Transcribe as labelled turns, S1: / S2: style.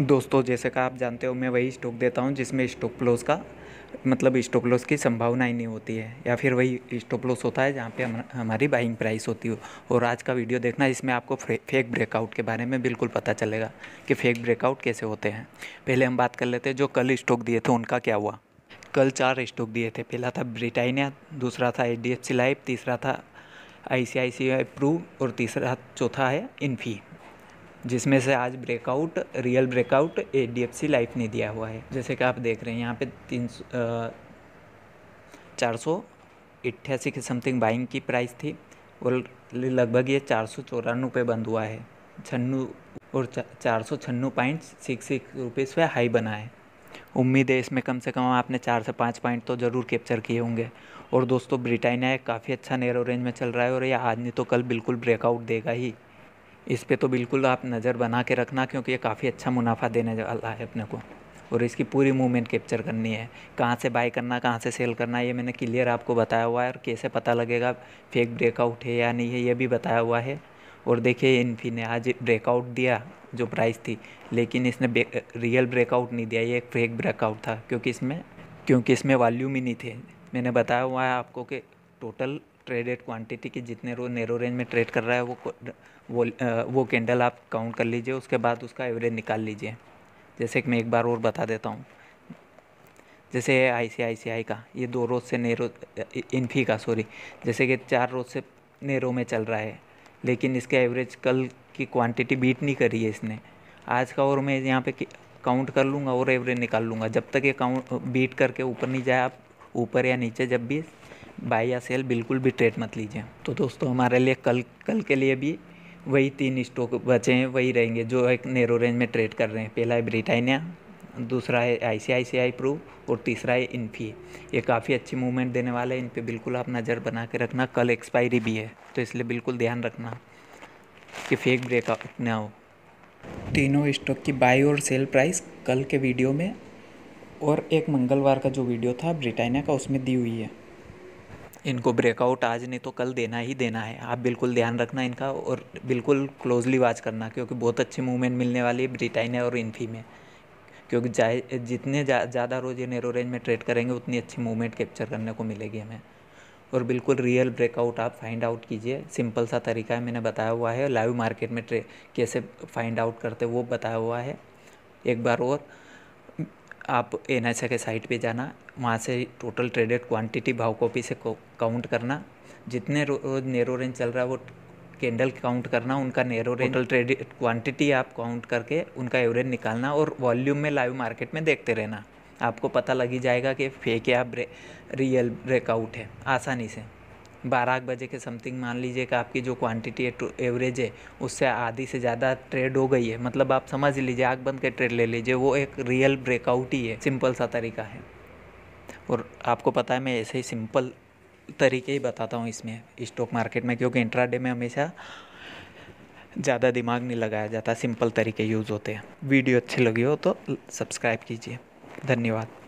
S1: दोस्तों जैसे का आप जानते हो मैं वही स्टॉक देता हूँ जिसमें स्टॉक लॉस का मतलब स्टॉक लॉस की संभावना ही नहीं होती है या फिर वही स्टॉक लॉस होता है जहाँ पे हम हमारी बाइंग प्राइस होती हो और आज का वीडियो देखना इसमें आपको फेक ब्रेकआउट के बारे में बिल्कुल पता चलेगा कि फेक ब्रेकआउट कैसे होते हैं पहले हम बात कर लेते हैं जो कल स्टॉक दिए थे उनका क्या हुआ कल चार स्टॉक दिए थे पहला था ब्रिटानिया दूसरा था एच डी लाइफ तीसरा था आई सी आई सी आई प्रू और तीसरा चौथा है इन्फी जिसमें से आज breakout real breakout H D F C life ने दिया हुआ है जैसे कि आप देख रहे हैं यहाँ पे तीन चार सौ अट्ठासी के समथिंग बाइंग की प्राइस थी और लगभग ये चार सौ चौरानवे पे बंद हुआ है छन्नू और चार सौ छन्नू पॉइंट सिक्स सिक्स रुपीज़ पे हाई बना है उम्मीद है इसमें कम से कम आपने चार से पाँच पॉइंट तो ज़रूर कैप्चर किए होंगे और दोस्तों ब्रिटानिया काफ़ी अच्छा नेरो रेंज में चल रहा है और ये आज नहीं तो कल बिल्कुल ब्रेकआउट देगा ही इस पर तो बिल्कुल आप नज़र बना के रखना क्योंकि ये काफ़ी अच्छा मुनाफा देने वाला है अपने को और इसकी पूरी मूवमेंट कैप्चर करनी है कहाँ से बाय करना कहाँ से सेल करना ये मैंने क्लियर आपको बताया हुआ है और कैसे पता लगेगा फेक ब्रेकआउट है या नहीं है ये भी बताया हुआ है और देखिए इन्फी ने आज ब्रेकआउट दिया जो प्राइस थी लेकिन इसने रियल ब्रेकआउट नहीं दिया ये एक फेक ब्रेकआउट था क्योंकि इसमें क्योंकि इसमें वॉल्यूम ही नहीं थे मैंने बताया हुआ है आपको कि टोटल ट्रेडेड क्वांटिटी की जितने रो नेरो रेंज में ट्रेड कर रहा है वो वो वो कैंडल आप काउंट कर लीजिए उसके बाद उसका एवरेज निकाल लीजिए जैसे कि मैं एक बार और बता देता हूँ जैसे आई सी सी आई आई का ये दो रोज़ से नेरो इन्फी का सॉरी जैसे कि चार रोज़ से नेरो में चल रहा है लेकिन इसके एवरेज कल की क्वांटिटी बीट नहीं करी है इसने आज का और मैं यहाँ पे काउंट कर लूँगा और एवरेज निकाल लूँगा जब तक ये काउंट बीट करके ऊपर नहीं जाए आप ऊपर या नीचे जब भी बाई या सेल बिल्कुल भी ट्रेड मत लीजिए तो दोस्तों हमारे लिए कल कल के लिए भी वही तीन स्टॉक बचे हैं वही रहेंगे जो एक नेरो रेंज में ट्रेड कर रहे हैं पहला है ब्रिटानिया दूसरा है आई सी आई सी आई प्रूफ और तीसरा है इन्फी ये काफ़ी अच्छी मूवमेंट देने वाले हैं इन पर बिल्कुल आप नज़र बना के रखना कल एक्सपायरी भी है तो इसलिए बिल्कुल ध्यान रखना कि फेक ब्रेकआउट ना हो तीनों स्टॉक की बाई और सेल प्राइस कल के वीडियो में और एक मंगलवार का जो वीडियो था ब्रिटानिया का उसमें दी हुई है इनको ब्रेकआउट आज नहीं तो कल देना ही देना है आप बिल्कुल ध्यान रखना इनका और बिल्कुल क्लोजली वॉच करना क्योंकि बहुत अच्छी मूवमेंट मिलने वाली है ब्रिटाइन और इन्फी में क्योंकि जाए जितने ज़्यादा जा, रोज ये नेरो रेंज में ट्रेड करेंगे उतनी अच्छी मूवमेंट कैप्चर करने को मिलेगी हमें और बिल्कुल रियल ब्रेकआउट आप फाइंड आउट कीजिए सिंपल सा तरीका है मैंने बताया हुआ है लाइव मार्केट में ट्रे कैसे फाइंड आउट करते वो बताया हुआ है एक बार और आप एन के साइट पे जाना वहाँ से टोटल ट्रेडेड क्वांटिटी भाव कॉपी से काउंट करना जितने रोज़ नेरो रेंज चल रहा है वो कैंडल काउंट करना उनका narrow range total traded quantity आप काउंट करके उनका एवरेज निकालना और वॉल्यूम में लाइव मार्केट में देखते रहना आपको पता लगी जाएगा कि फेक या ब्रे, रियल ब्रेकआउट है आसानी से बारह बजे के समथिंग मान लीजिए कि आपकी जो क्वांटिटी है टू एवरेज है उससे आधी से ज़्यादा ट्रेड हो गई है मतलब आप समझ लीजिए आग बंद के ट्रेड ले लीजिए वो एक रियल ब्रेकआउट ही है सिंपल सा तरीका है और आपको पता है मैं ऐसे ही सिंपल तरीके ही बताता हूँ इसमें स्टॉक मार्केट में क्योंकि इंट्राडे में हमेशा ज़्यादा दिमाग नहीं लगाया जाता सिंपल तरीके यूज़ होते हैं वीडियो अच्छी लगी हो तो सब्सक्राइब कीजिए धन्यवाद